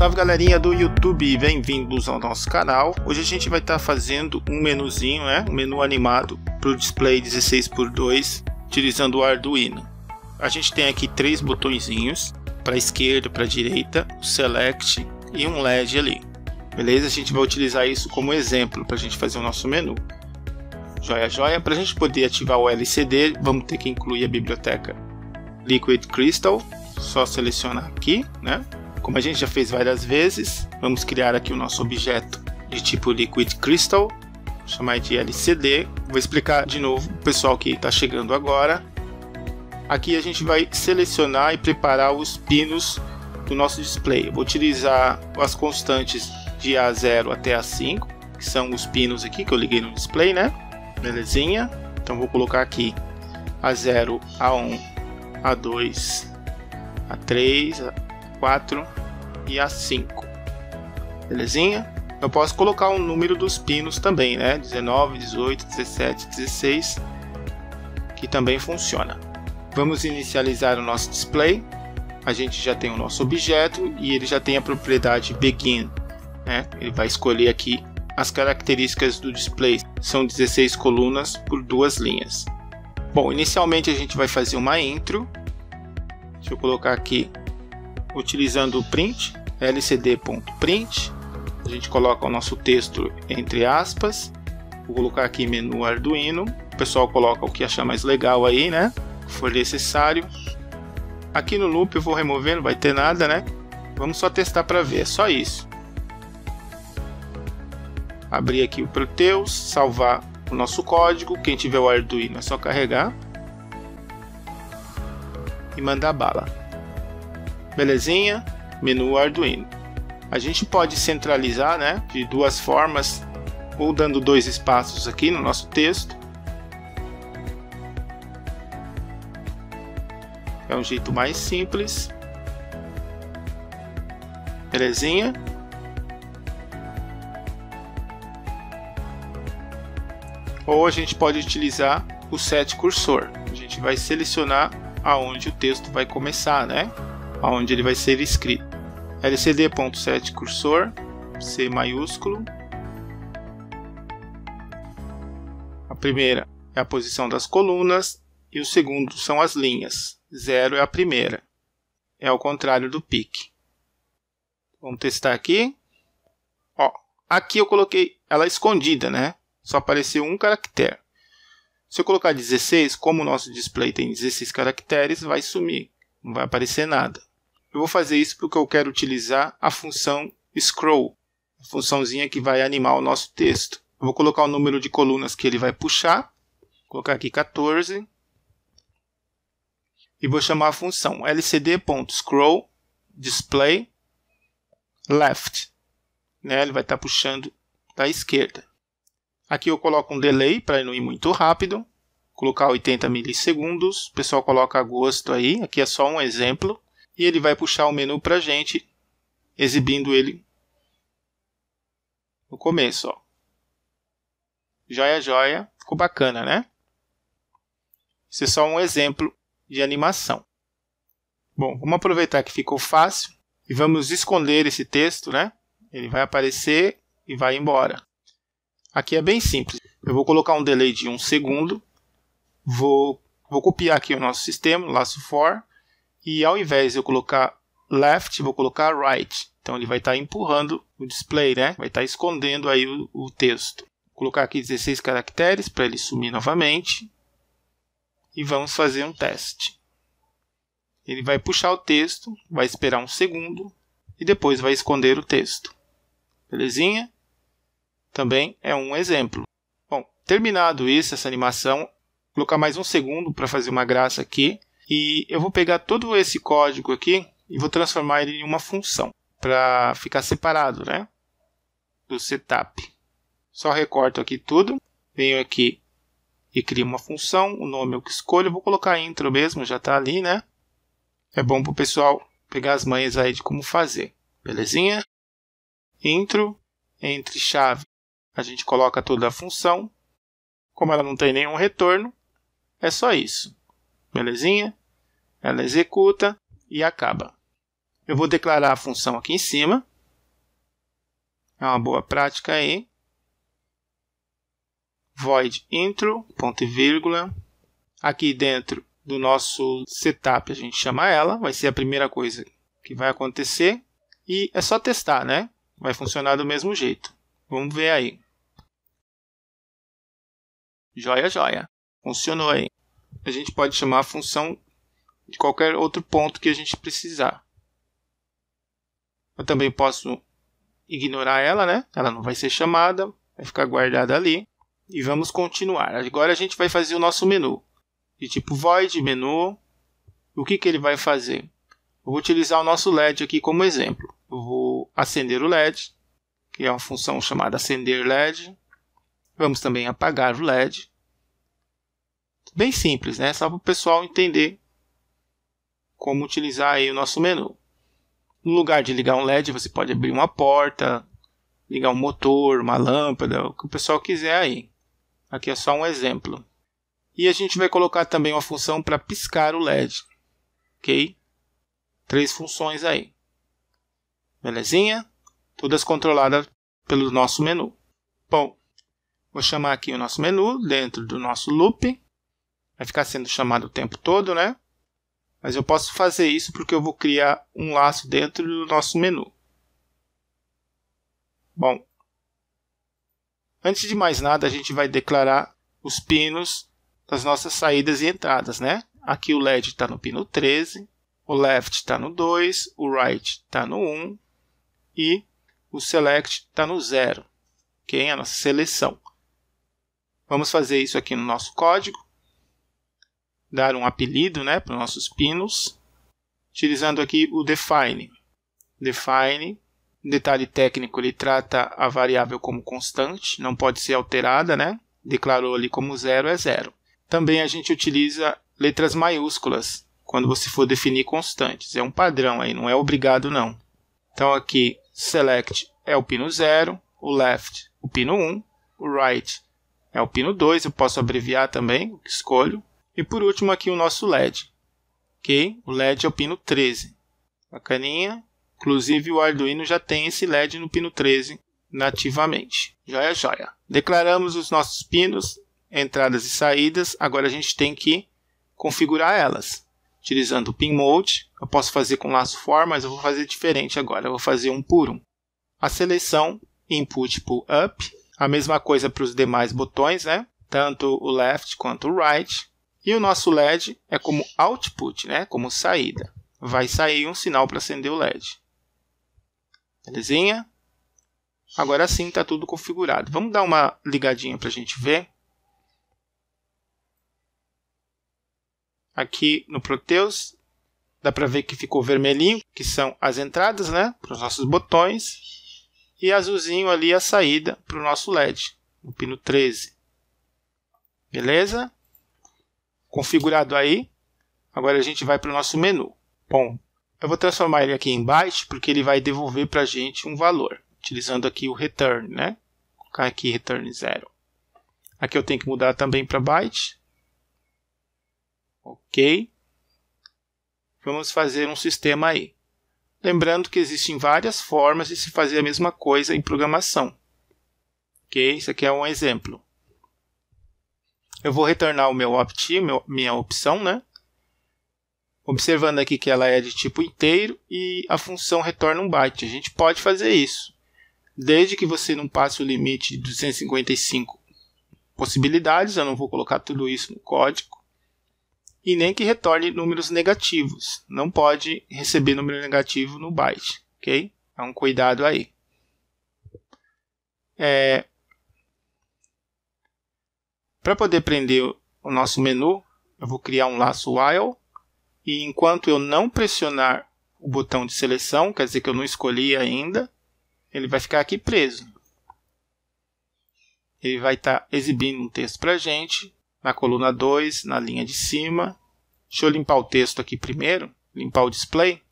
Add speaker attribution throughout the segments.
Speaker 1: Salve galerinha do YouTube, bem-vindos ao nosso canal. Hoje a gente vai estar tá fazendo um menuzinho, né? um menu animado para o display 16x2 utilizando o Arduino. A gente tem aqui três botõezinhos para esquerda, para direita, o select e um LED ali. Beleza? A gente vai utilizar isso como exemplo para a gente fazer o nosso menu. Joia, joia. Para a gente poder ativar o LCD, vamos ter que incluir a biblioteca Liquid Crystal. Só selecionar aqui, né? Como a gente já fez várias vezes, vamos criar aqui o nosso objeto de tipo Liquid Crystal, chamar de LCD. Vou explicar de novo o pessoal que está chegando agora. Aqui a gente vai selecionar e preparar os pinos do nosso display. Eu vou utilizar as constantes de A0 até A5, que são os pinos aqui que eu liguei no display, né? Belezinha. Então vou colocar aqui A0, A1, A2, A3, 4 e a 5. Belezinha? Eu posso colocar o um número dos pinos também, né? 19, 18, 17, 16, que também funciona. Vamos inicializar o nosso display. A gente já tem o nosso objeto e ele já tem a propriedade begin. Né? Ele vai escolher aqui as características do display. São 16 colunas por duas linhas. Bom, inicialmente a gente vai fazer uma intro. Deixa eu colocar aqui utilizando o print, lcd.print. A gente coloca o nosso texto entre aspas. Vou colocar aqui menu Arduino. O pessoal coloca o que achar mais legal aí, né? Se for necessário. Aqui no loop eu vou remover, não vai ter nada, né? Vamos só testar para ver, é só isso. Abrir aqui o Proteus, salvar o nosso código. Quem tiver o Arduino é só carregar e mandar bala. Belezinha? Menu Arduino. A gente pode centralizar né, de duas formas, ou dando dois espaços aqui no nosso texto. É um jeito mais simples. Belezinha? Ou a gente pode utilizar o set cursor. A gente vai selecionar aonde o texto vai começar, né? onde ele vai ser escrito. LCD.set cursor, C maiúsculo. A primeira é a posição das colunas e o segundo são as linhas. Zero é a primeira. É ao contrário do pique. Vamos testar aqui. Ó, aqui eu coloquei ela escondida, né? Só apareceu um caractere. Se eu colocar 16, como o nosso display tem 16 caracteres, vai sumir, não vai aparecer nada. Eu vou fazer isso porque eu quero utilizar a função scroll, a funçãozinha que vai animar o nosso texto. Eu vou colocar o número de colunas que ele vai puxar, vou colocar aqui 14, e vou chamar a função lcd.scroll.display.left. Né? Ele vai estar tá puxando da esquerda. Aqui eu coloco um delay para não ir muito rápido, vou colocar 80 milissegundos. O pessoal coloca gosto aí, aqui é só um exemplo e ele vai puxar o menu para a gente, exibindo ele no começo. Ó. Joia, joia. Ficou bacana, né? Isso é só um exemplo de animação. Bom, vamos aproveitar que ficou fácil e vamos esconder esse texto, né? Ele vai aparecer e vai embora. Aqui é bem simples. Eu vou colocar um delay de um segundo. Vou, vou copiar aqui o nosso sistema, laço for. E ao invés de eu colocar left, vou colocar right. Então ele vai estar tá empurrando o display, né? Vai estar tá escondendo aí o, o texto. Vou colocar aqui 16 caracteres para ele sumir novamente. E vamos fazer um teste. Ele vai puxar o texto, vai esperar um segundo e depois vai esconder o texto. Belezinha? Também é um exemplo. Bom, terminado isso, essa animação, vou colocar mais um segundo para fazer uma graça aqui. E eu vou pegar todo esse código aqui e vou transformar ele em uma função para ficar separado, né? Do setup. Só recorto aqui tudo, venho aqui e crio uma função, o nome eu é que escolho, vou colocar intro mesmo, já está ali, né? É bom para o pessoal pegar as manhas aí de como fazer, belezinha? Intro, entre chave, a gente coloca toda a função, como ela não tem nenhum retorno, é só isso, belezinha? Ela executa e acaba. Eu vou declarar a função aqui em cima. É uma boa prática aí. Void intro, ponto e vírgula. Aqui dentro do nosso setup a gente chama ela, vai ser a primeira coisa que vai acontecer. E é só testar, né? Vai funcionar do mesmo jeito. Vamos ver aí. Joia, joia. Funcionou aí. A gente pode chamar a função de qualquer outro ponto que a gente precisar. Eu também posso ignorar ela, né? Ela não vai ser chamada, vai ficar guardada ali. E vamos continuar. Agora a gente vai fazer o nosso menu. De tipo void menu. O que, que ele vai fazer? Eu vou utilizar o nosso LED aqui como exemplo. Eu vou acender o LED, que é uma função chamada acender LED. Vamos também apagar o LED. Bem simples, né? Só para o pessoal entender como utilizar aí o nosso menu. No lugar de ligar um LED, você pode abrir uma porta, ligar um motor, uma lâmpada, o que o pessoal quiser aí. Aqui é só um exemplo. E a gente vai colocar também uma função para piscar o LED. Ok? Três funções aí. Belezinha? Todas controladas pelo nosso menu. Bom, vou chamar aqui o nosso menu dentro do nosso loop. Vai ficar sendo chamado o tempo todo, né? Mas eu posso fazer isso porque eu vou criar um laço dentro do nosso menu. Bom, antes de mais nada, a gente vai declarar os pinos das nossas saídas e entradas, né? Aqui o LED está no pino 13, o left está no 2, o right está no 1 e o select está no 0, que é a nossa seleção. Vamos fazer isso aqui no nosso código dar um apelido né, para os nossos pinos, utilizando aqui o define. Define, detalhe técnico, ele trata a variável como constante, não pode ser alterada, né? declarou ali como zero é zero. Também a gente utiliza letras maiúsculas quando você for definir constantes. É um padrão aí, não é obrigado não. Então aqui, select é o pino 0, o left o pino 1, um, o right é o pino 2, eu posso abreviar também, escolho. E por último aqui o nosso LED, ok? O LED é o pino 13, bacaninha. Inclusive o Arduino já tem esse LED no pino 13 nativamente. Joia, joia. Declaramos os nossos pinos, entradas e saídas. Agora a gente tem que configurar elas. Utilizando o pin mode, eu posso fazer com laço for, mas eu vou fazer diferente agora. Eu vou fazer um por um. A seleção input pull up, a mesma coisa para os demais botões, né? Tanto o left quanto o right. E o nosso LED é como output, né? como saída. Vai sair um sinal para acender o LED. Belezinha? Agora sim está tudo configurado. Vamos dar uma ligadinha para a gente ver. Aqui no Proteus dá para ver que ficou vermelhinho, que são as entradas né, para os nossos botões. E azulzinho ali a saída para o nosso LED, no pino 13. Beleza? configurado aí. Agora a gente vai para o nosso menu. Bom, eu vou transformar ele aqui em byte porque ele vai devolver para a gente um valor, utilizando aqui o return, né? Vou colocar aqui return zero. Aqui eu tenho que mudar também para byte. Ok. Vamos fazer um sistema aí. Lembrando que existem várias formas de se fazer a mesma coisa em programação. Ok? Isso aqui é um exemplo. Eu vou retornar o meu opt, meu, minha opção, né? Observando aqui que ela é de tipo inteiro e a função retorna um byte. A gente pode fazer isso, desde que você não passe o limite de 255 possibilidades. Eu não vou colocar tudo isso no código e nem que retorne números negativos. Não pode receber número negativo no byte, ok? É então, um cuidado aí. É, para poder prender o nosso menu, eu vou criar um laço while e enquanto eu não pressionar o botão de seleção, quer dizer que eu não escolhi ainda, ele vai ficar aqui preso. Ele vai estar tá exibindo um texto para a gente na coluna 2, na linha de cima. Deixa eu limpar o texto aqui primeiro, limpar o display,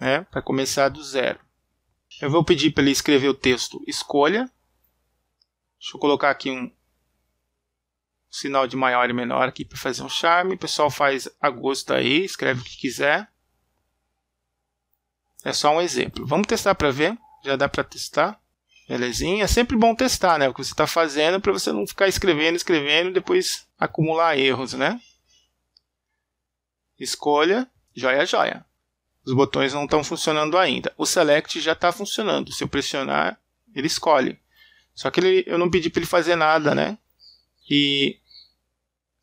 Speaker 1: né, para começar do zero. Eu vou pedir para ele escrever o texto escolha. Deixa eu colocar aqui um, sinal de maior e menor aqui para fazer um charme. O pessoal faz a gosto aí, escreve o que quiser. É só um exemplo. Vamos testar para ver. Já dá para testar. Belezinha? É sempre bom testar, né? O que você está fazendo para você não ficar escrevendo, escrevendo e depois acumular erros, né? Escolha, joia, joia. Os botões não estão funcionando ainda. O select já está funcionando. Se eu pressionar, ele escolhe. Só que ele, eu não pedi para ele fazer nada, né? E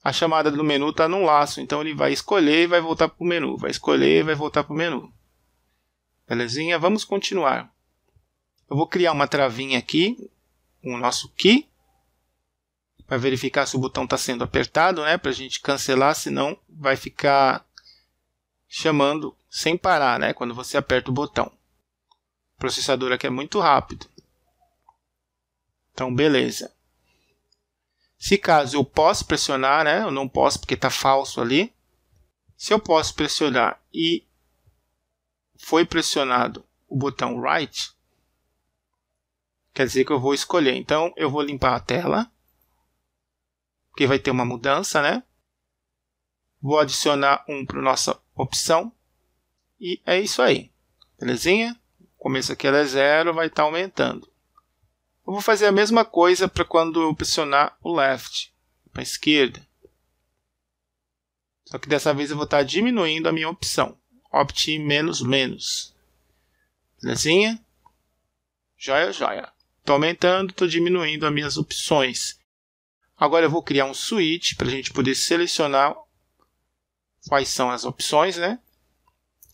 Speaker 1: a chamada do menu está num laço, então ele vai escolher e vai voltar para o menu, vai escolher e vai voltar para o menu. Belezinha? Vamos continuar. Eu vou criar uma travinha aqui, o nosso key, para verificar se o botão está sendo apertado, né? Para a gente cancelar, senão vai ficar chamando sem parar, né? Quando você aperta o botão. O processador aqui é muito rápido. Então, beleza. Se caso eu posso pressionar, né? Eu não posso porque está falso ali. Se eu posso pressionar e foi pressionado o botão Right, quer dizer que eu vou escolher. Então eu vou limpar a tela, porque vai ter uma mudança, né? Vou adicionar um para nossa opção e é isso aí, belezinha? O começo aqui é zero, vai estar tá aumentando. Eu vou fazer a mesma coisa para quando eu pressionar o left, para a esquerda. Só que dessa vez eu vou estar tá diminuindo a minha opção. Opt menos menos. Belezinha? Joia, joia. Estou aumentando, estou diminuindo as minhas opções. Agora eu vou criar um switch para a gente poder selecionar quais são as opções, né?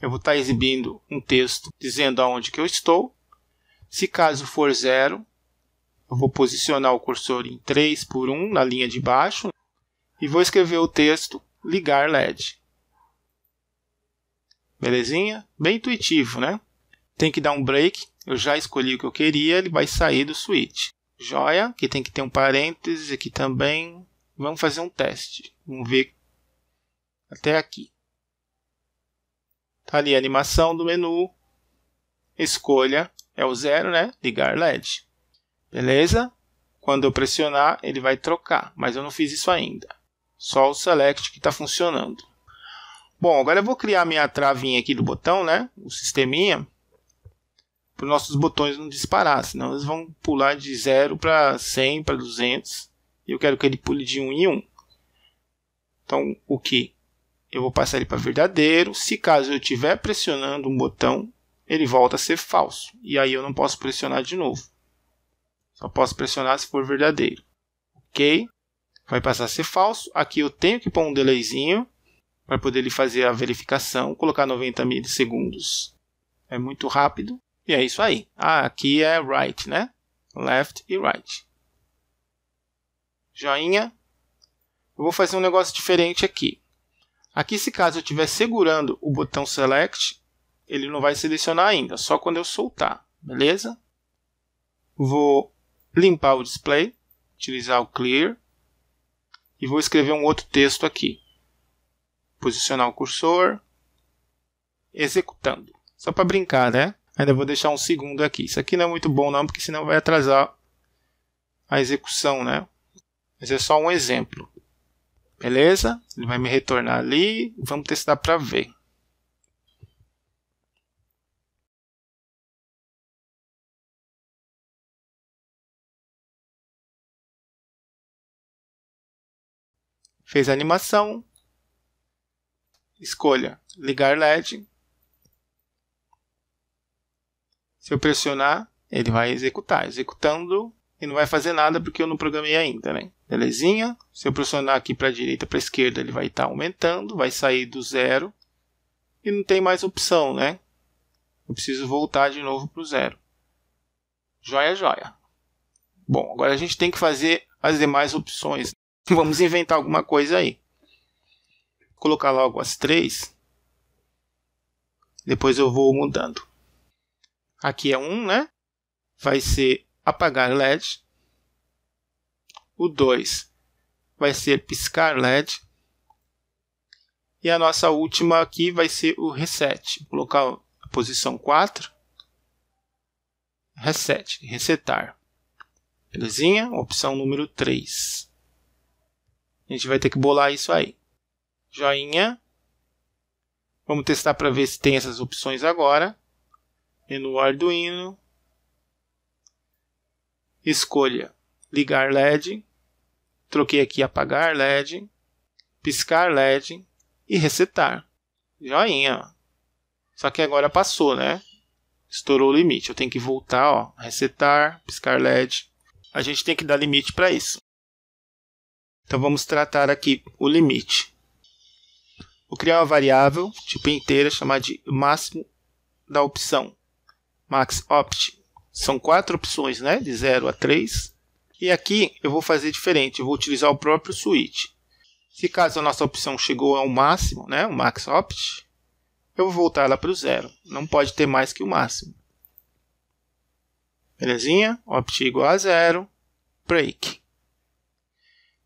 Speaker 1: Eu vou estar tá exibindo um texto dizendo aonde que eu estou. Se caso for zero, eu vou posicionar o cursor em 3 por 1 na linha de baixo e vou escrever o texto ligar LED. Belezinha? Bem intuitivo, né? Tem que dar um break. Eu já escolhi o que eu queria, ele vai sair do switch. Joia, que tem que ter um parêntese aqui também. Vamos fazer um teste. Vamos ver até aqui. Tá ali a animação do menu. Escolha é o zero, né? Ligar LED beleza? Quando eu pressionar, ele vai trocar, mas eu não fiz isso ainda. Só o select que está funcionando. Bom, agora eu vou criar minha travinha aqui do botão, né? O sisteminha, para os nossos botões não disparar, senão eles vão pular de 0 para 100, para 200. E eu quero que ele pule de 1 um em 1. Um. Então, o que? Eu vou passar ele para verdadeiro. Se caso eu estiver pressionando um botão, ele volta a ser falso. E aí eu não posso pressionar de novo. Só posso pressionar se for verdadeiro. Ok? Vai passar a ser falso. Aqui eu tenho que pôr um delayzinho para poder ele fazer a verificação. Colocar 90 milissegundos. É muito rápido. E é isso aí. Ah, aqui é right, né? Left e right. Joinha. Eu vou fazer um negócio diferente aqui. Aqui, se caso eu estiver segurando o botão Select, ele não vai selecionar ainda, só quando eu soltar, beleza? Vou limpar o display, utilizar o clear e vou escrever um outro texto aqui. Posicionar o cursor, executando. Só para brincar, né? Ainda vou deixar um segundo aqui. Isso aqui não é muito bom não, porque senão vai atrasar a execução, né? Mas é só um exemplo. Beleza? Ele vai me retornar ali. Vamos testar para ver. fez a animação, escolha ligar LED. Se eu pressionar, ele vai executar. Executando, e não vai fazer nada porque eu não programei ainda, né? Belezinha? Se eu pressionar aqui para a direita, para a esquerda, ele vai estar tá aumentando, vai sair do zero e não tem mais opção, né? Eu preciso voltar de novo para o zero. Joia, joia. Bom, agora a gente tem que fazer as demais opções. Vamos inventar alguma coisa aí. Vou colocar logo as três. Depois eu vou mudando. Aqui é um, né? Vai ser apagar LED. O dois, vai ser piscar LED. E a nossa última aqui vai ser o reset. Vou colocar a posição 4. Reset, resetar. Belezinha? Opção número 3. A gente vai ter que bolar isso aí. Joinha. Vamos testar para ver se tem essas opções agora. Menu Arduino. Escolha ligar LED. Troquei aqui apagar LED, piscar LED e resetar. Joinha. Só que agora passou, né? Estourou o limite. Eu tenho que voltar, ó, resetar, piscar LED. A gente tem que dar limite para isso. Então vamos tratar aqui o limite. Vou criar uma variável tipo inteira chamada de máximo da opção max opt. São quatro opções, né? De 0 a 3. E aqui eu vou fazer diferente, eu vou utilizar o próprio switch. Se caso a nossa opção chegou ao máximo, né, o max opt, eu vou voltar lá para o zero. Não pode ter mais que o máximo. Belezinha? Opt igual a zero. Break.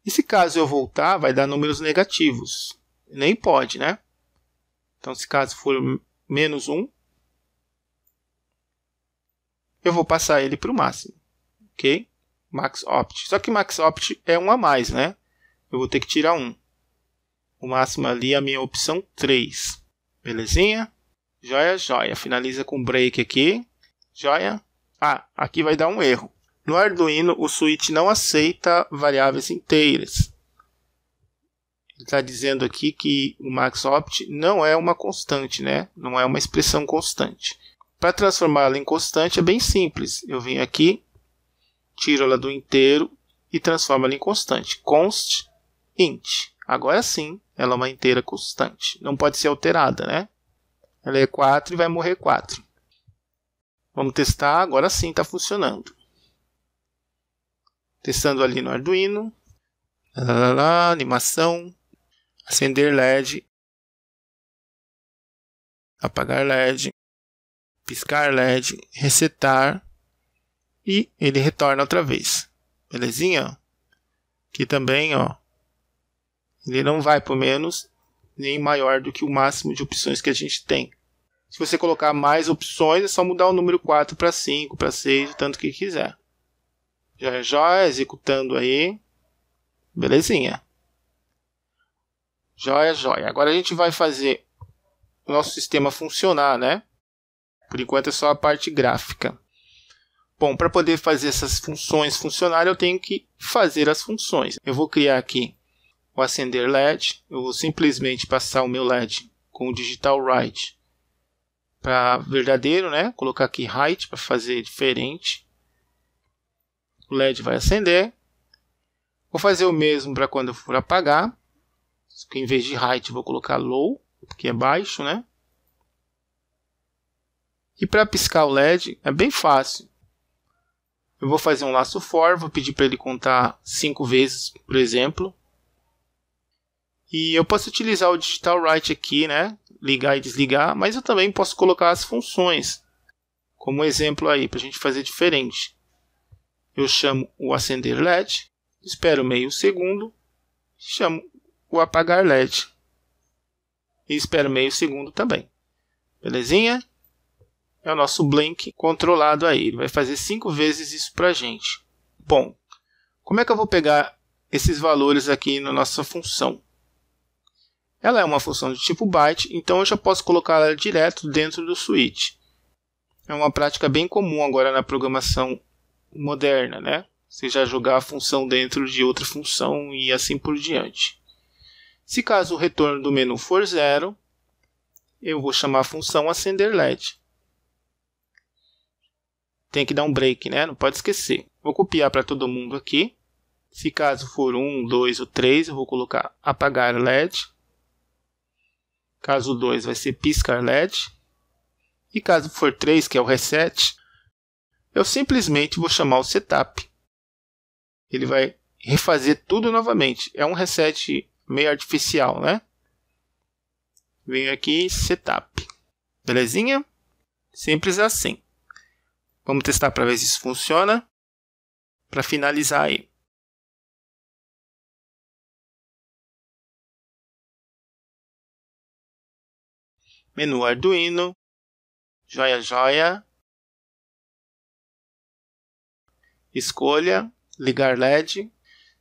Speaker 1: E se caso eu voltar, vai dar números negativos. Nem pode, né? Então, se caso for menos 1, eu vou passar ele para o máximo. Ok? Max opt. Só que max opt é 1 a mais, né? Eu vou ter que tirar 1. O máximo ali é a minha opção 3. Belezinha? Joia, joia. Finaliza com break aqui. Joia. Ah, aqui vai dar um erro. No Arduino, o switch não aceita variáveis inteiras. Ele está dizendo aqui que o maxopt não é uma constante, né? não é uma expressão constante. Para transformá-la em constante é bem simples. Eu venho aqui, tiro ela do inteiro e transformo ela em constante. Const int. Agora sim, ela é uma inteira constante. Não pode ser alterada, né? Ela é 4 e vai morrer 4. Vamos testar, agora sim está funcionando testando ali no Arduino, lá, animação, acender LED, apagar LED, piscar LED, resetar e ele retorna outra vez. Belezinha? Aqui também, ó, ele não vai por menos nem maior do que o máximo de opções que a gente tem. Se você colocar mais opções, é só mudar o número 4 para 5, para 6, o tanto que quiser. Já já executando aí. Belezinha. Joia, é joia. Agora a gente vai fazer o nosso sistema funcionar, né? Por enquanto é só a parte gráfica. Bom, para poder fazer essas funções funcionarem, eu tenho que fazer as funções. Eu vou criar aqui o acender LED. Eu vou simplesmente passar o meu LED com o digital right para verdadeiro, né? Colocar aqui height para fazer diferente o LED vai acender. Vou fazer o mesmo para quando eu for apagar. Em vez de height, vou colocar low, que é baixo, né? E para piscar o LED é bem fácil. Eu vou fazer um laço for, vou pedir para ele contar 5 vezes, por exemplo. E eu posso utilizar o digital write aqui, né? Ligar e desligar, mas eu também posso colocar as funções como exemplo aí para a gente fazer diferente eu chamo o acender LED, espero meio segundo, chamo o apagar LED e espero meio segundo também. Belezinha? É o nosso blink controlado aí. Ele vai fazer cinco vezes isso para gente. Bom, como é que eu vou pegar esses valores aqui na nossa função? Ela é uma função de tipo byte, então eu já posso colocá-la direto dentro do switch. É uma prática bem comum agora na programação moderna, né? Você já jogar a função dentro de outra função e assim por diante. Se caso o retorno do menu for zero, eu vou chamar a função acender LED. Tem que dar um break, né? Não pode esquecer. Vou copiar para todo mundo aqui. Se caso for 1, 2 ou 3, eu vou colocar apagar LED. Caso 2 vai ser piscar LED. E caso for 3, que é o reset, eu simplesmente vou chamar o setup. Ele vai refazer tudo novamente. É um reset meio artificial, né? Venho aqui, setup. Belezinha? Simples assim. Vamos testar para ver se isso funciona. Para finalizar aí. Menu Arduino. Joia, joia. escolha, ligar LED.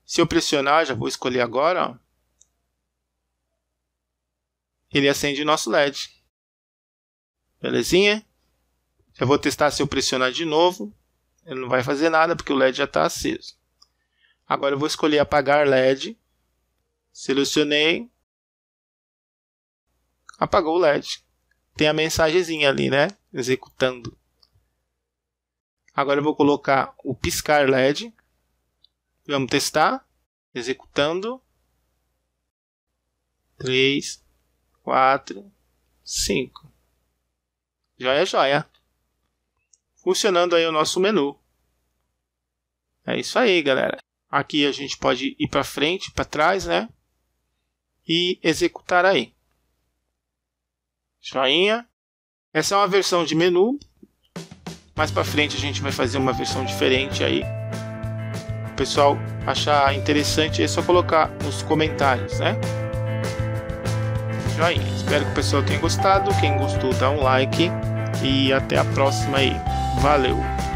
Speaker 1: Se eu pressionar, já vou escolher agora, ó, ele acende o nosso LED. Belezinha? Já vou testar se eu pressionar de novo. Ele não vai fazer nada porque o LED já está aceso. Agora eu vou escolher apagar LED. Selecionei. Apagou o LED. Tem a mensagenzinha ali, né? Executando. Agora eu vou colocar o piscar LED. Vamos testar. Executando. 3, 4, 5. Joia, joia. Funcionando aí o nosso menu. É isso aí, galera. Aqui a gente pode ir para frente, para trás, né? E executar aí. Joinha. Essa é uma versão de menu mais para frente a gente vai fazer uma versão diferente aí. O pessoal achar interessante é só colocar nos comentários, né? Joinha. Espero que o pessoal tenha gostado. Quem gostou, dá um like e até a próxima aí. Valeu.